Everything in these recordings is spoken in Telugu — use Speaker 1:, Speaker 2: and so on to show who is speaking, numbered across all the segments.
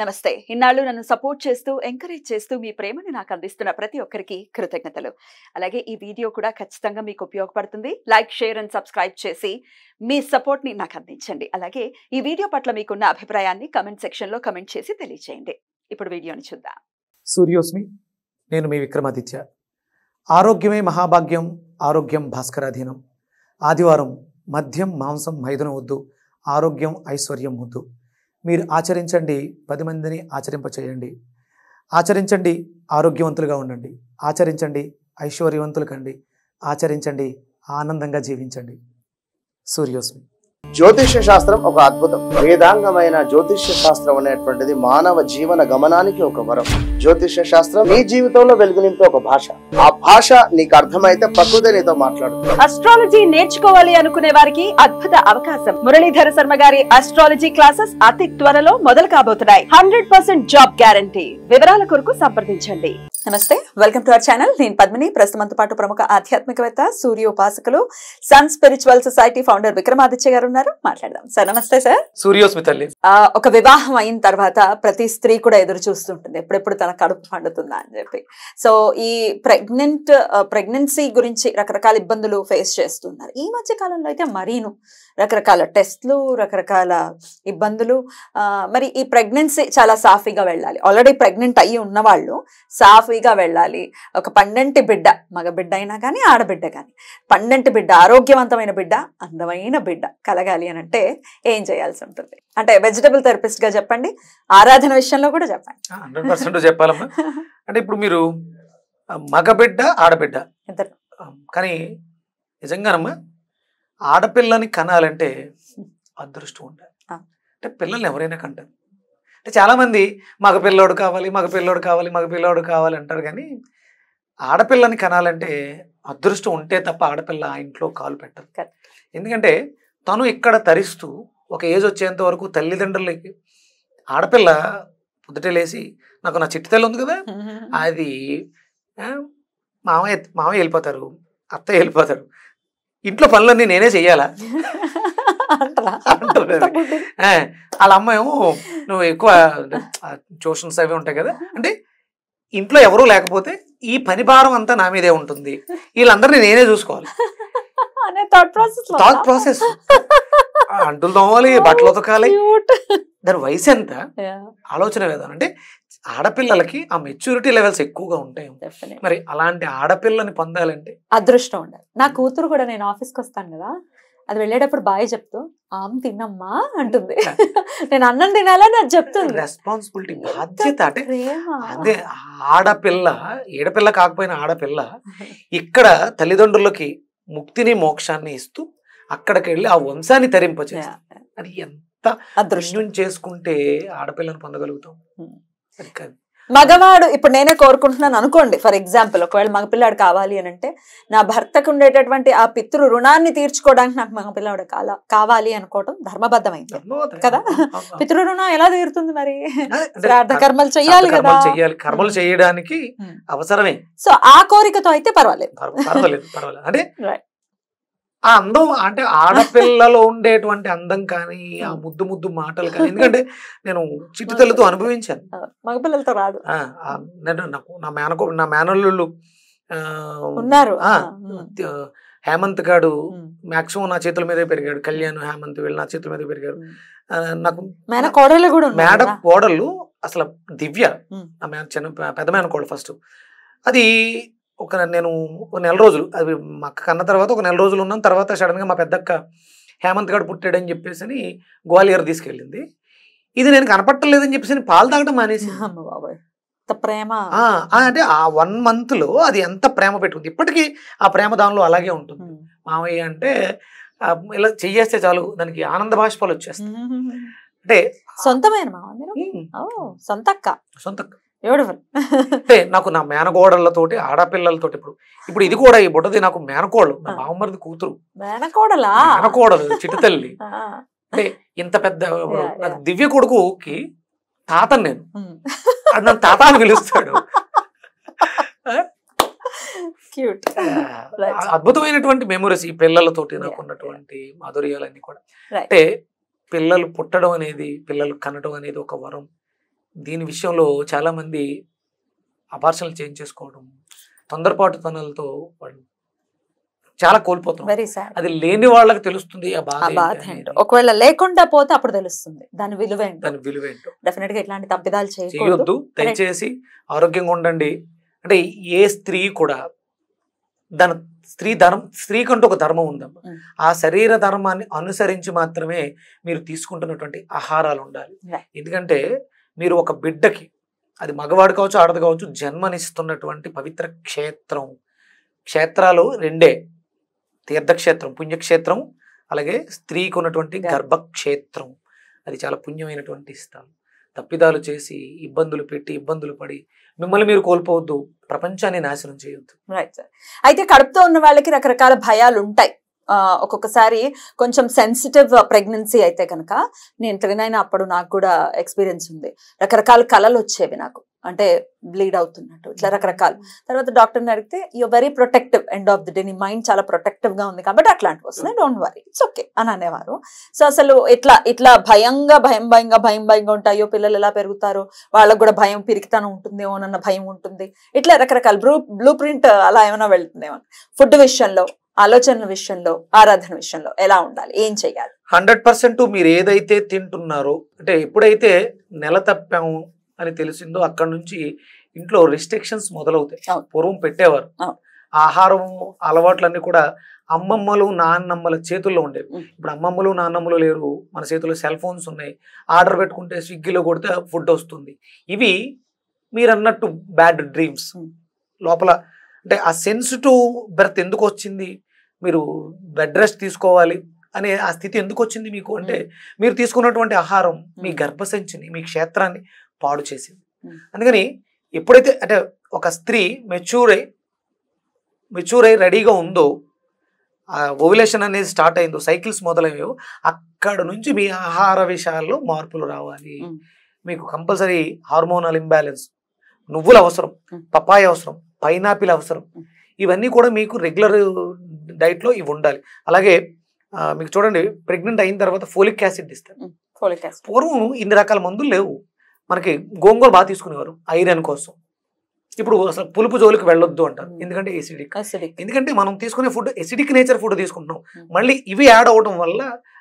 Speaker 1: నమస్తే ఇన్నాళ్ళు నన్ను సపోర్ట్ చేస్తూ ఎంకరేజ్ చేస్తూ మీ ప్రేమను నాకు అందిస్తున్న ప్రతి ఒక్కరికి కృతజ్ఞతలు అలాగే ఈ వీడియో కూడా ఖచ్చితంగా మీకు ఉపయోగపడుతుంది లైక్ షేర్ అండ్ సబ్స్క్రైబ్ చేసి మీ సపోర్ట్ని నాకు అందించండి అలాగే ఈ వీడియో పట్ల మీకున్న అభిప్రాయాన్ని కమెంట్ సెక్షన్లో కమెంట్ చేసి తెలియజేయండి ఇప్పుడు వీడియోని చూద్దాం
Speaker 2: సూర్యోస్మి నేను మీ విక్రమాదిత్య ఆరోగ్యమే మహాభాగ్యం ఆరోగ్యం భాస్కరాధీనం ఆదివారం మద్యం మాంసం మైదనం వద్దు ఆరోగ్యం ఐశ్వర్యం వద్దు మీరు ఆచరించండి పది మందిని ఆచరింపచేయండి ఆచరించండి ఆరోగ్యవంతులుగా ఉండండి ఆచరించండి ఐశ్వర్యవంతులు కండి ఆచరించండి ఆనందంగా జీవించండి సూర్యోస్మి జ్యోతిష్య శాస్త్రం ఒక అద్భుతం వేదాంగమైన జ్యోతిష్య శాస్త్రం అనేటువంటిది మానవ జీవన గమనానికి ఒక వరం జ్యోతిష్య శాస్త్రం మీ జీవితంలో వెలుగునింపే ఒక భాష ఆ భాష నీకు అర్థమైతే ప్రకృతి నీతో మాట్లాడుతుంది
Speaker 1: అస్ట్రాలజీ నేర్చుకోవాలి అనుకునే వారికి అద్భుత అవకాశం మురళీధర శర్మ గారి అస్ట్రాలజీ క్లాసెస్ అతి త్వరలో మొదలు కాబోతున్నాయి హండ్రెడ్ జాబ్ గ్యారంటీ వివరాల కొరకు సంప్రదించండి నమస్తే వెల్కమ్ టు అవర్ ఛానల్ నేను పద్మిని ప్రస్తుతంతో పాటు ప్రముఖ ఆధ్యాత్మికవేత్త సూర్యోపాసకులు Sun Spiritual Society founder Vikramaditya గారు ఉన్నారు మాట్లాడదాం సార్ నమస్తే సార్
Speaker 2: సూర్యోస్మితల్లి
Speaker 1: ఒక వివాహం అయిన తర్వాత ప్రతి స్త్రీ కూడా ఎదురు చూస్తుంటుంది ఎప్పుడెప్పుడు తన కడుపు పండుతుందా అని చెప్పి సో ఈ ప్రెగ్నెంట్ ప్రెగ్నెంట్ ప్రెగ్నెన్సీ గురించి రకరకాల ఇబ్బందులు ఫేస్ చేస్తున్నారు ఈ మధ్య కాలంలో అయితే మరీను రకరకాల టెస్ట్లు రకరకాల ఇబ్బందులు మరి ఈ ప్రెగ్నెన్సీ చాలా సాఫీగా వెళ్ళాలి ఆల్రెడీ ప్రెగ్నెంట్ అయ్యి ఉన్నవాళ్ళు సాఫీగా వెళ్ళాలి ఒక పండంటి బిడ్డ మగ బిడ్డ అయినా కానీ ఆడబిడ్డ కానీ పండంటి బిడ్డ ఆరోగ్యవంతమైన బిడ్డ అందమైన బిడ్డ కలగాలి అని అంటే ఏం చేయాల్సి ఉంటుంది అంటే వెజిటబుల్ థెరపిస్ట్గా చెప్పండి ఆరాధన విషయంలో కూడా చెప్పండి
Speaker 2: హండ్రెడ్ పర్సెంట్ చెప్పాలమ్మా అంటే ఇప్పుడు మీరు మగబిడ్డ ఆడబిడ్డ కానీ నిజంగానమ్మా ఆడపిల్లని కనాలంటే అదృష్టం ఉండాలి అంటే పిల్లల్ని ఎవరైనా కంటారు అంటే చాలామంది మగ పిల్లోడు కావాలి మగ పిల్లోడు కావాలి మగ పిల్లోడు కావాలి అంటారు కానీ ఆడపిల్లని కనాలంటే అదృష్టం ఉంటే తప్ప ఆడపిల్ల ఆ ఇంట్లో కాలు పెట్టరు ఎందుకంటే తను ఇక్కడ తరిస్తూ ఒక ఏజ్ వచ్చేంత వరకు తల్లిదండ్రులకి ఆడపిల్ల పొద్దుటే లేచి నాకు నా చిట్టితల్లి ఉంది కదా అది మామయ్య మామయ్య వెళ్ళిపోతారు అత్త వెళ్ళిపోతారు ఇంట్లో పనులన్నీ నేనే చెయ్యాలా వాళ్ళ అమ్మాయి నువ్వు ఎక్కువ ట్యూషన్స్ అవి ఉంటాయి కదా అంటే ఇంట్లో ఎవరూ లేకపోతే ఈ పని భారం అంతా నా మీదే ఉంటుంది వీళ్ళందరినీ నేనే చూసుకోవాలి
Speaker 1: థాట్ ప్రాసెస్
Speaker 2: అంటులు తోమాలి బట్టలు ఉతకాలి దాని వయసు ఎంత ఆలోచన విధానం అంటే ఆడపిల్లలకి ఆ మెచ్యూరిటీ లెవెల్స్ ఎక్కువగా ఉంటాయి మరి అలాంటి ఆడపిల్లని పొందాలంటే
Speaker 1: అదృష్టం ఉండాలి నా కూతురు కూడా నేను ఆఫీస్ కి వస్తాను కదా అది వెళ్ళేటప్పుడు బాయ్ చెప్తూ ఆమె తిన్నమ్మా అంటుంది నేను అన్నం తినాలని అది చెప్తుంది
Speaker 2: రెస్పాన్సిబిలిటీ బాధ్యత అంటే అదే ఆడపిల్ల ఏడపిల్ల కాకపోయిన ఆడపిల్ల ఇక్కడ తల్లిదండ్రులకి ముక్తిని మోక్షాన్ని ఇస్తూ అక్కడికి వెళ్ళి ఆ వంశాన్ని తరింపచేస్తుంది అది ఎంత అదృష్టం చేసుకుంటే ఆడపిల్లను పొందగలుగుతాం
Speaker 1: మగవాడు ఇప్పుడు నేనే కోరుకుంటున్నాను అనుకోండి ఫర్ ఎగ్జాంపుల్ ఒకవేళ మగపిల్లాడు కావాలి అని అంటే నా భర్తకు ఉండేటటువంటి ఆ పితృ రుణాన్ని తీర్చుకోవడానికి నాకు మగపిల్లాడు కావాలి అనుకోవడం ధర్మబద్ధమైంది కదా పితృ రుణం ఎలా తీరుతుంది మరి
Speaker 2: కర్మలు చెయ్యాలి కదా కర్మలు చేయడానికి అవసరమే సో ఆ కోరికతో అయితే పర్వాలేదు పర్వాలేదు అంటే ఆ అందం అంటే ఆడపిల్లలో ఉండేటువంటి అందం కానీ ఆ ముద్దు ముద్దు మాటలు కానీ ఎందుకంటే నేను చిట్టుతల్లితో అనుభవించాను మగపిల్లలతో రాదు నాకు నా మేనకో నా మేనల్లు ఉన్నారు హేమంత్ గాడు మాక్సిమం నా చేతుల మీదే పెరిగాడు కళ్యాణ్ హేమంత్ వీళ్ళు నా చేతుల మీద పెరిగారు నాకు మేన కోడలు కూడా మేడ కోడళ్ళు అసలు దివ్య నా మేన చిన్న పెద్ద మేన కోడలు ఫస్ట్ అది ఒక నేను ఒక నెల రోజులు అది మా అక్క కన్న తర్వాత ఒక నెల రోజులు ఉన్నాం తర్వాత సడన్గా మా పెద్దక్క హేమంత్ గారు పుట్టాడని చెప్పేసి అని గ్వాలియర్ తీసుకెళ్ళింది ఇది నేను కనపట్టలేదని చెప్పేసి పాలు తాగడం మానేసి బాబాయ్ ప్రేమ అంటే ఆ వన్ మంత్లో అది ఎంత ప్రేమ పెట్టుకుంది ఇప్పటికీ ఆ ప్రేమ దానిలో అలాగే ఉంటుంది మామయ్య అంటే ఇలా చెయ్యేస్తే చాలు దానికి ఆనంద భాషపాలు వచ్చేస్తాయి అంటే సొంతమైన మామయ్య సొంతక్క సొంతక్క అంటే నాకు నా మేనకోడలతో ఆడపిల్లలతోటి ఇప్పుడు ఇప్పుడు ఇది కూడా ఈ బుడ్డది నాకు మేనకోడలు నా బావమరిది కూతురు
Speaker 1: మేనకోడలా
Speaker 2: మేనకోడలు చిట్టుతల్లి అంటే ఇంత పెద్ద దివ్య కొడుకుకి తాతను నేను నన్ను తాత అని పిలుస్తాడు అద్భుతమైనటువంటి మెమొరీస్ ఈ పిల్లలతోటి నాకు ఉన్నటువంటి మాధుర్యాలన్నీ కూడా అంటే పిల్లలు పుట్టడం అనేది పిల్లలు కనడం అనేది ఒక వరం దీని విషయంలో చాలామంది అపార్షన్లు చేంజ్ చేసుకోవడం తొందరపాటు తనలతో వాళ్ళు చాలా కోల్పోతుంది అది లేని వాళ్ళకి తెలుస్తుంది
Speaker 1: ఒకవేళ లేకుండా పోతే అప్పుడు తెలుస్తుంది దాని విలువ దాని డెఫినెట్ గా ఇట్లాంటి తప్పిదాలు చేయొద్దు దయచేసి
Speaker 2: ఆరోగ్యంగా ఉండండి అంటే ఏ స్త్రీ కూడా దాని స్త్రీ ధర్మం స్త్రీకంటూ ఒక ధర్మం ఉందమ్మా ఆ శరీర ధర్మాన్ని అనుసరించి మాత్రమే మీరు తీసుకుంటున్నటువంటి ఆహారాలు ఉండాలి ఎందుకంటే మీరు ఒక బిడ్డకి అది మగవాడు కావచ్చు ఆడది కావచ్చు జన్మనిస్తున్నటువంటి పవిత్ర క్షేత్రం క్షేత్రాలు రెండే తీర్థక్షేత్రం పుణ్యక్షేత్రం అలాగే స్త్రీకి ఉన్నటువంటి గర్భక్షేత్రం అది చాలా పుణ్యమైనటువంటి స్థలం తప్పిదాలు చేసి ఇబ్బందులు పెట్టి ఇబ్బందులు పడి మిమ్మల్ని మీరు కోల్పోవద్దు ప్రపంచాన్ని నాశనం చేయొద్దు
Speaker 1: రైట్ సార్ అయితే కడుపుతో ఉన్న వాళ్ళకి రకరకాల భయాలు ఉంటాయి ఒక్కొక్కసారి కొంచెం సెన్సిటివ్ ప్రెగ్నెన్సీ అయితే కనుక నేను త్రినైన అప్పుడు నాకు కూడా ఎక్స్పీరియన్స్ ఉంది రకరకాల కళలు వచ్చేవి నాకు అంటే బ్లీడ్ అవుతున్నట్టు ఇట్లా రకరకాలు తర్వాత డాక్టర్ని అడిగితే you very protective end of the day నీ మైండ్ చాలా ప్రొటెక్టివ్గా ఉంది కాబట్టి అట్లాంటివి వస్తున్నాయి డోంట్ వరీ ఇట్స్ ఓకే అని అనేవారు సో అసలు ఇట్లా ఇట్లా భయంగా భయం భయంగా భయం భయంగా ఉంటాయో పిల్లలు ఎలా పెరుగుతారో వాళ్ళకు కూడా భయం పిరికితనం ఉంటుందేమో అన్న భయం ఉంటుంది ఇట్లా రకరకాల బ్లూ బ్లూ ప్రింట్ అలా ఏమైనా వెళ్తుందేమో ఫుడ్ విషయంలో ఆలోచనల విషయంలో ఆరాధన విషయంలో ఎలా ఉండాలి ఏం చేయాలి
Speaker 2: హండ్రెడ్ పర్సెంట్ మీరు ఏదైతే తింటున్నారో అంటే ఎప్పుడైతే నెల తప్పాము అని తెలిసిందో అక్కడ నుంచి ఇంట్లో రిస్ట్రిక్షన్స్ మొదలవుతాయి పూర్వం పెట్టేవారు ఆహారం అలవాట్లన్నీ కూడా అమ్మమ్మలు నాన్నమ్మల చేతుల్లో ఉండేవి ఇప్పుడు అమ్మమ్మలు నాన్నమ్మలు లేరు మన చేతుల్లో సెల్ ఫోన్స్ ఉన్నాయి ఆర్డర్ పెట్టుకుంటే స్విగ్గీలో కొడితే ఫుడ్ వస్తుంది ఇవి మీరు అన్నట్టు బ్యాడ్ డ్రీమ్స్ లోపల అంటే ఆ సెన్స్ టు బెర్త్ ఎందుకు వచ్చింది మీరు బెడ్ రెస్ట్ తీసుకోవాలి అనే ఆ స్థితి ఎందుకు వచ్చింది మీకు అంటే మీరు తీసుకున్నటువంటి ఆహారం మీ గర్భసంచిని మీ క్షేత్రాన్ని పాడు చేసింది అందుకని ఎప్పుడైతే అంటే ఒక స్త్రీ మెచ్యూర్ అయి మెచ్యూర్ అయి రెడీగా ఉందో ఓవిలేషన్ అనేది స్టార్ట్ అయిందో సైకిల్స్ మొదలయ్యో అక్కడ నుంచి మీ ఆహార విషయాల్లో మార్పులు రావాలి మీకు కంపల్సరీ హార్మోనల్ ఇంబ్యాలెన్స్ నువ్వులు అవసరం పపాయ అవసరం పైనాపిల్ అవసరం ఇవన్నీ కూడా మీకు రెగ్యులర్ డైట్లో ఇవి ఉండాలి అలాగే మీకు చూడండి ప్రెగ్నెంట్ అయిన తర్వాత ఫోలిక్ యాసిడ్ ఇస్తారు ఫోలిక్ యాసిడ్ పూర్వం ఇన్ని రకాల మందులు లేవు మనకి గోంగూర బాగా తీసుకునేవారు ఐరన్ కోసం ఇప్పుడు అసలు పులుపు జోలికి వెళ్ళొద్దు అంటారు ఎందుకంటే ఎసిడిక్ ఎందుకంటే మనం తీసుకునే ఫుడ్ ఎసిడిక్ నేచర్ ఫుడ్ తీసుకుంటున్నాం మళ్ళీ ఇవి యాడ్ అవడం వల్ల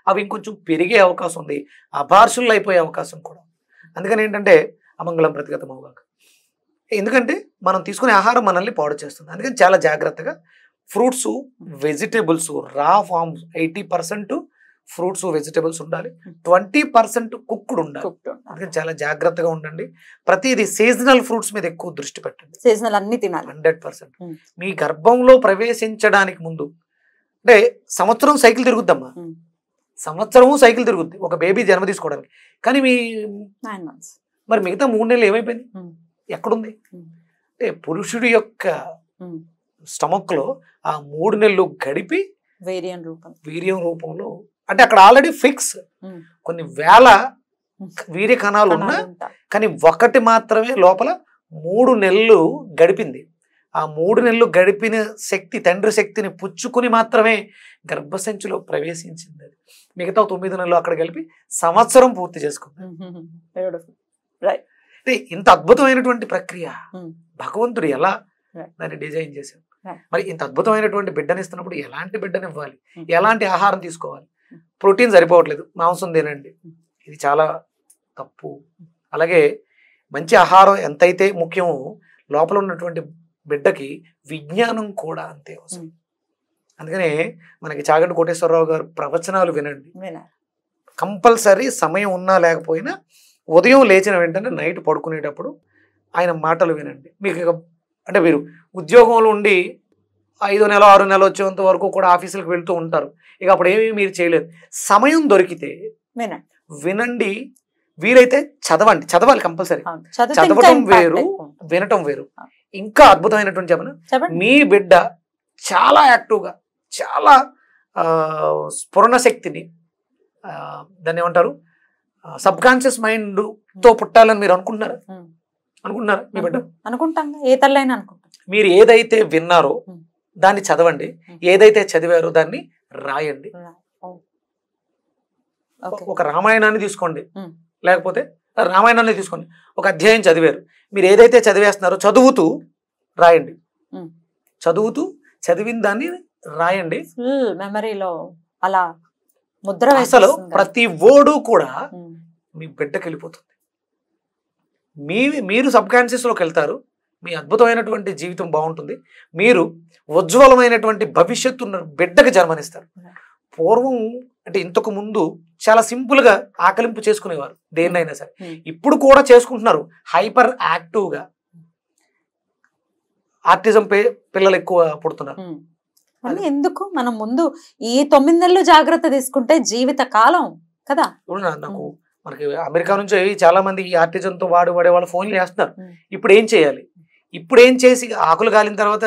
Speaker 2: అవి ఇంకొంచెం పెరిగే అవకాశం ఉంది అబార్షులు అయిపోయే అవకాశం కూడా అందుకని ఏంటంటే అమంగళం ప్రతిగతమవుగాక ఎందుకంటే మనం తీసుకునే ఆహారం మనల్ని పాడు చేస్తుంది అందుకని చాలా జాగ్రత్తగా fruits vegetables raw form eighty percent fruits vegetables ఉండాలి ట్వంటీ పర్సెంట్ కుక్డ్ ఉండాలి అందుకని చాలా జాగ్రత్తగా ఉండండి ప్రతిది సీజనల్ ఫ్రూట్స్ మీద ఎక్కువ దృష్టి పెట్టండి సీజనల్ అన్ని తినాలి హండ్రెడ్ పర్సెంట్ మీ గర్భంలో ప్రవేశించడానికి ముందు అంటే సంవత్సరం సైకిల్ తిరుగుద్దమ్మా సంవత్సరము సైకిల్ తిరుగుద్ది ఒక బేబీ జన్మ తీసుకోవడానికి కానీ మీ మరి మిగతా మూడు నెలలు ఏమైపోయింది ఎక్కడుంది అంటే పురుషుడి యొక్క స్టమక్లో ఆ మూడు నెలలు గడిపి వీర్యం రూపం వీర్యం రూపంలో అంటే అక్కడ ఆల్రెడీ ఫిక్స్ కొన్ని వేల వీర్య కణాలు ఉన్నా కానీ ఒకటి మాత్రమే లోపల మూడు నెలలు గడిపింది ఆ మూడు నెలలు గడిపిన శక్తి తండ్రి శక్తిని పుచ్చుకుని మాత్రమే గర్భసంచిలో ప్రవేశించింది అది మిగతా తొమ్మిది నెలలు అక్కడ గడిపి సంవత్సరం పూర్తి
Speaker 1: చేసుకుంది
Speaker 2: రైట్ అంటే ఇంత అద్భుతమైనటువంటి ప్రక్రియ భగవంతుడు ఎలా దాన్ని డిజైన్ చేశాడు మరి ఇంత అద్భుతమైనటువంటి బిడ్డని ఇస్తున్నప్పుడు ఎలాంటి బిడ్డని ఇవ్వాలి ఎలాంటి ఆహారం తీసుకోవాలి ప్రోటీన్ సరిపోవట్లేదు మాంసం తినండి ఇది చాలా తప్పు అలాగే మంచి ఆహారం ఎంతైతే ముఖ్యమో లోపల ఉన్నటువంటి బిడ్డకి విజ్ఞానం కూడా అంతే అవసరం అందుకనే మనకి చాగంటి కోటేశ్వరరావు గారు ప్రవచనాలు వినండి కంపల్సరీ సమయం ఉన్నా లేకపోయినా ఉదయం లేచిన వెంటనే నైట్ పడుకునేటప్పుడు ఆయన మాటలు వినండి మీకు అంటే మీరు ఉద్యోగంలో ఉండి ఐదో నెల ఆరు నెల వచ్చేంత వరకు కూడా ఆఫీసులకు వెళ్తూ ఉంటారు ఇక అప్పుడు ఏమీ మీరు చేయలేదు సమయం దొరికితే వినండి వీలైతే చదవండి చదవాలి కంపల్సరీ చదవటం వేరు వినటం వేరు ఇంకా అద్భుతమైనటువంటి చెప్పను మీ బిడ్డ చాలా యాక్టివ్గా చాలా స్ఫురణ శక్తిని దాన్ని ఏమంటారు సబ్ కాన్షియస్ మైండ్ తో పుట్టాలని మీరు అనుకుంటున్నారా అనుకుంటున్నారా మీ బిడ్డ అనుకుంటాం ఏ తల్లైనా అనుకుంటాం మీరు ఏదైతే విన్నారో దాన్ని చదవండి ఏదైతే చదివారో దాన్ని రాయండి ఒక రామాయణాన్ని తీసుకోండి లేకపోతే రామాయణాన్ని తీసుకోండి ఒక అధ్యాయం చదివారు మీరు ఏదైతే చదివేస్తున్నారో చదువుతూ రాయండి చదువుతూ చదివిన దాన్ని రాయండి
Speaker 1: మెమరీలో అలా
Speaker 2: ముద్ర అసలు ప్రతి ఓడు కూడా మీ బిడ్డకి వెళ్ళిపోతుంది మీ మీరు సబ్ కాన్షియస్లోకి వెళ్తారు మీ అద్భుతమైనటువంటి జీవితం బాగుంటుంది మీరు ఉజ్వలమైనటువంటి భవిష్యత్తు బిడ్డకి జన్మనిస్తారు పూర్వం అంటే ఇంతకు ముందు చాలా సింపుల్గా ఆకలింపు చేసుకునేవారు దేన్నైనా సరే ఇప్పుడు కూడా చేసుకుంటున్నారు హైపర్ యాక్టివ్గా ఆర్టిజం పిల్లలు ఎక్కువ పుడుతున్నారు
Speaker 1: అని ఎందుకు మనం ముందు ఈ తొమ్మిది నెలలు జాగ్రత్త తీసుకుంటే జీవిత కాలం కదా
Speaker 2: నాకు మనకి అమెరికా నుంచి చాలా మంది ఈ ఆర్టిజన్ తో వాడు వాడే వాళ్ళు ఫోన్లు చేస్తున్నారు ఇప్పుడు ఏం చేయాలి ఇప్పుడు ఏం చేసి ఆకులు కాలిన తర్వాత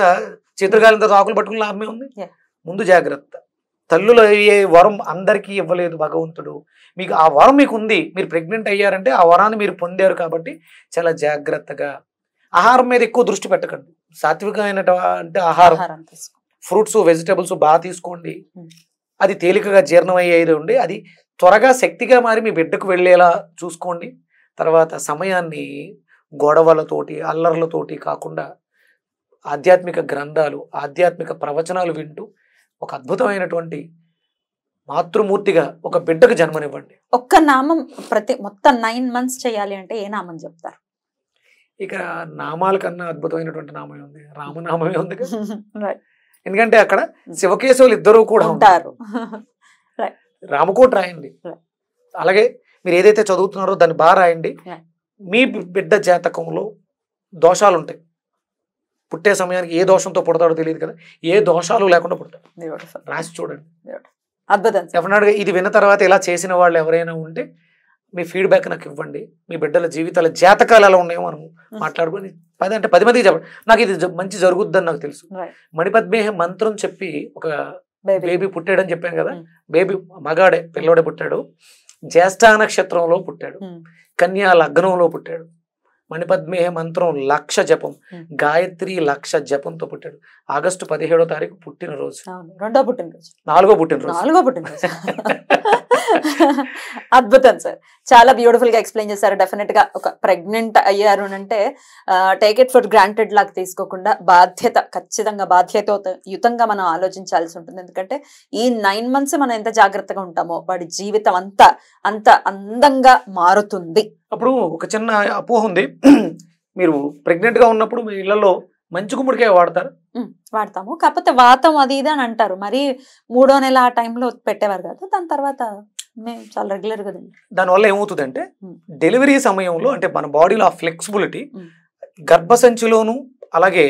Speaker 2: చేతులు కాలిన తర్వాత ఆకులు పట్టుకుని లాభమే ఉంది ముందు జాగ్రత్త తల్లులు అయ్యే వరం అందరికీ ఇవ్వలేదు భగవంతుడు మీకు ఆ వరం మీకు ఉంది మీరు ప్రెగ్నెంట్ అయ్యారంటే ఆ వరాన్ని మీరు పొందారు కాబట్టి చాలా జాగ్రత్తగా ఆహారం మీద ఎక్కువ దృష్టి పెట్టకండి సాత్వికమైన అంటే ఆహారం ఫ్రూట్స్ వెజిటబుల్స్ బాగా తీసుకోండి అది తేలికగా జీర్ణమయ్యేది ఉండి అది త్వరగా శక్తిగా మారి మీ బిడ్డకు వెళ్ళేలా చూసుకోండి తర్వాత సమయాన్ని గొడవలతోటి అల్లర్లతోటి కాకుండా ఆధ్యాత్మిక గ్రంథాలు ఆధ్యాత్మిక ప్రవచనాలు వింటూ ఒక అద్భుతమైనటువంటి మాతృమూర్తిగా ఒక బిడ్డకు జన్మనివ్వండి
Speaker 1: ఒక్క నామం ప్రతి మొత్తం నైన్ మంత్స్ చేయాలి అంటే ఏ నామం చెప్తారు
Speaker 2: ఇక నామాల కన్నా అద్భుతమైనటువంటి నామే ఉంది రామనామే ఉంది కదా ఎందుకంటే అక్కడ శివకేశవులు ఇద్దరూ కూడా ఉంటారు రామకోట రాయండి అలాగే మీరు ఏదైతే చదువుతున్నారో దాన్ని బాగా రాయండి మీ బిడ్డ జాతకంలో దోషాలు ఉంటాయి పుట్టే సమయానికి ఏ దోషంతో పుడతాడో తెలియదు కదా ఏ దోషాలు లేకుండా పుడతాడు రాసి చూడండి అద్భుతం డెఫినెట్గా ఇది విన్న తర్వాత ఇలా చేసిన వాళ్ళు ఎవరైనా ఉంటే మీ ఫీడ్బ్యాక్ నాకు ఇవ్వండి మీ బిడ్డల జీవితాల జాతకాలు ఎలా ఉన్నాయో మనం మాట్లాడుకుని పది అంటే పది మందికి చెప్పండి నాకు ఇది మంచి జరుగుద్దని నాకు తెలుసు మణిపద్మేహ మంత్రం చెప్పి ఒక బేబీ పుట్టాడని చెప్పాను కదా బేబీ మగాడే పిల్లోడే పుట్టాడు జ్యేష్ఠ నక్షత్రంలో పుట్టాడు కన్యా లగ్నంలో పుట్టాడు మణిపద్మేహ మంత్రం లక్ష జపం గాయత్రి లక్ష జపంతో పుట్టాడు ఆగస్టు పదిహేడో తారీఖు పుట్టినరోజు
Speaker 1: రెండో పుట్టినరోజు
Speaker 2: నాలుగో పుట్టినరోజు నాలుగో
Speaker 1: పుట్టినరోజు అద్భుతం సార్ చాలా బ్యూటిఫుల్ గా ఎక్స్ప్లెయిన్ చేశారు డెఫినెట్ గా ఒక ప్రెగ్నెంట్ అయ్యారు అంటే టేక్ ఇట్ ఫర్ గ్రాంటెడ్ లాగా తీసుకోకుండా బాధ్యత ఖచ్చితంగా బాధ్యత యుతంగా మనం ఆలోచించాల్సి ఉంటుంది ఎందుకంటే ఈ నైన్ మంత్స్ మనం ఎంత జాగ్రత్తగా ఉంటామో వాడి జీవితం అంతా అంత అందంగా మారుతుంది
Speaker 2: అప్పుడు ఒక చిన్న అపోహ ఉంది మీరు ప్రెగ్నెంట్ గా ఉన్నప్పుడు మీ ఇళ్లలో మంచి గుమ్మడికాయ వాడతారు
Speaker 1: వాడతాము కాకపోతే వాతం అది ఇది అని అంటారు మరి మూడో నెల ఆ టైంలో పెట్టేవారు కదా దాని తర్వాత మేము చాలా రెగ్యులర్
Speaker 2: దానివల్ల ఏమవుతుందంటే డెలివరీ సమయంలో అంటే మన బాడీలో ఆ ఫ్లెక్సిబిలిటీ గర్భసంచిలోను అలాగే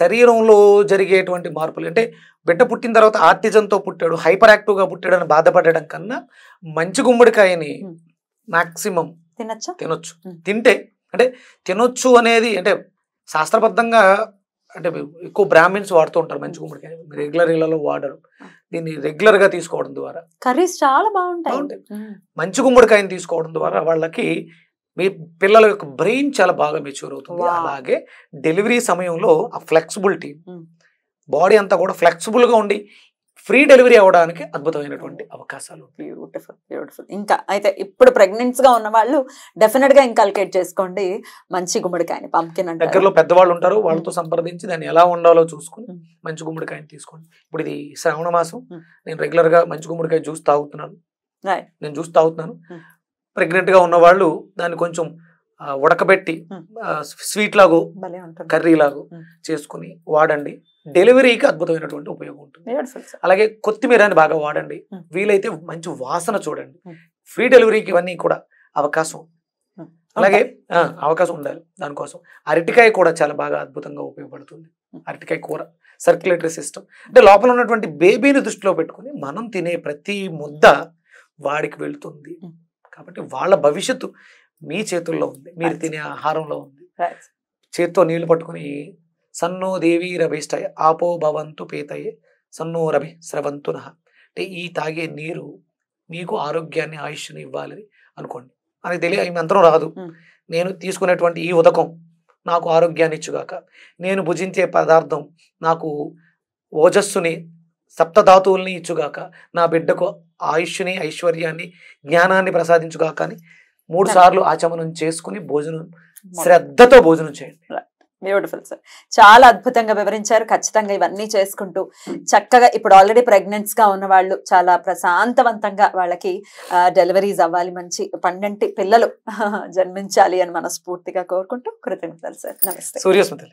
Speaker 2: శరీరంలో జరిగేటువంటి మార్పులు అంటే బిడ్డ పుట్టిన తర్వాత ఆర్టిజన్తో పుట్టాడు హైపర్ యాక్టివ్గా పుట్టాడు అని బాధపడడం కన్నా మంచి గుమ్మడికాయని మాక్సిమం తినచ్చు తినొచ్చు తింటే అంటే తినొచ్చు అనేది అంటే శాస్త్రబద్ధంగా అంటే ఎక్కువ బ్రాహ్మిన్స్ వాడుతూ ఉంటారు మంచి గుమ్మడికాయ రెగ్యులర్ ఇళ్లలో వాడరు దీన్ని రెగ్యులర్ గా తీసుకోవడం ద్వారా
Speaker 1: కర్రీస్ చాలా బాగుంటాయి
Speaker 2: మంచి గుమ్మడికాయని తీసుకోవడం ద్వారా వాళ్ళకి మీ పిల్లల యొక్క బ్రెయిన్ చాలా బాగా మెచ్యూర్ అవుతుంది అలాగే డెలివరీ సమయంలో ఆ ఫ్లెక్సిబిలిటీ బాడీ అంతా కూడా ఫ్లెక్సిబుల్గా ఉండి ఫ్రీ డెలివరీ అవడానికి అద్భుతమైనటువంటి అవకాశాలు బ్యూటిఫుల్ బ్యూటిఫుల్ ఇంకా అయితే
Speaker 1: ఇప్పుడు ప్రెగ్నెంట్స్ గా ఉన్న వాళ్ళు డెఫినెట్ గా ఇంకల్కేట్ చేసుకోండి మంచి గుమ్మడికాయని పంపిన దగ్గరలో
Speaker 2: పెద్దవాళ్ళు ఉంటారు వాళ్ళతో సంప్రదించి దాన్ని ఎలా ఉండాలో చూసుకుని మంచి గుమ్మడికాయని తీసుకోండి ఇప్పుడు ఇది శ్రావణ మాసం నేను రెగ్యులర్ గా మంచి గుమ్మడికాయ జ్యూస్ తాగుతున్నాను నేను జ్యూస్ తాగుతున్నాను ప్రెగ్నెంట్ గా ఉన్న వాళ్ళు దాన్ని కొంచెం ఉడకబెట్టి స్వీట్ లాగో కర్రీ లాగో చేసుకుని వాడండి డెలివరీకి అద్భుతమైనటువంటి ఉపయోగం ఉంటుంది అలాగే అని బాగా వాడండి వీలైతే మంచి వాసన చూడండి ఫ్రీ డెలివరీకి ఇవన్నీ కూడా అవకాశం అలాగే అవకాశం ఉండాలి దానికోసం అరటికాయ కూడా చాలా బాగా అద్భుతంగా ఉపయోగపడుతుంది అరటికాయ కూర సర్క్యులేటరీ సిస్టమ్ అంటే లోపల ఉన్నటువంటి బేబీని దృష్టిలో పెట్టుకుని మనం తినే ప్రతి ముద్ద వాడికి వెళుతుంది కాబట్టి వాళ్ళ భవిష్యత్తు మీ చేతుల్లో ఉంది మీరు తినే ఆహారంలో ఉంది చేత్తో నీళ్లు పట్టుకుని సన్నో దేవి రభిష్ట ఆపో భవంతు పేతయే సన్నో రభి స్రవంతున అంటే ఈ తాగే నీరు మీకు ఆరోగ్యాన్ని ఆయుష్ని ఇవ్వాలని అనుకోండి అని తెలియ ఈ మంత్రం రాదు hmm. నేను తీసుకునేటువంటి ఈ ఉదకం నాకు ఆరోగ్యాన్ని ఇచ్చుగాక నేను భుజించే పదార్థం నాకు ఓజస్సుని సప్తధాతువుల్ని ఇచ్చుగాక నా బిడ్డకు ఆయుష్ని ఐశ్వర్యాన్ని జ్ఞానాన్ని ప్రసాదించుగాక అని మూడు సార్లు ఆచమనం చేసుకుని భోజనం శ్రద్ధతో భోజనం చేయండి
Speaker 1: బ్యూటిఫుల్ సార్ చాలా అద్భుతంగా వివరించారు ఖచ్చితంగా ఇవన్నీ చేసుకుంటూ చక్కగా ఇప్పుడు ఆల్రెడీ ప్రెగ్నెంట్స్ గా ఉన్న వాళ్ళు చాలా ప్రశాంతవంతంగా వాళ్ళకి డెలివరీస్ అవ్వాలి మంచి పన్నెంటి పిల్లలు జన్మించాలి అని మనస్ఫూర్తిగా కోరుకుంటూ కృతజ్ఞతలు సార్ నమస్తే సూర్యస్మృతులు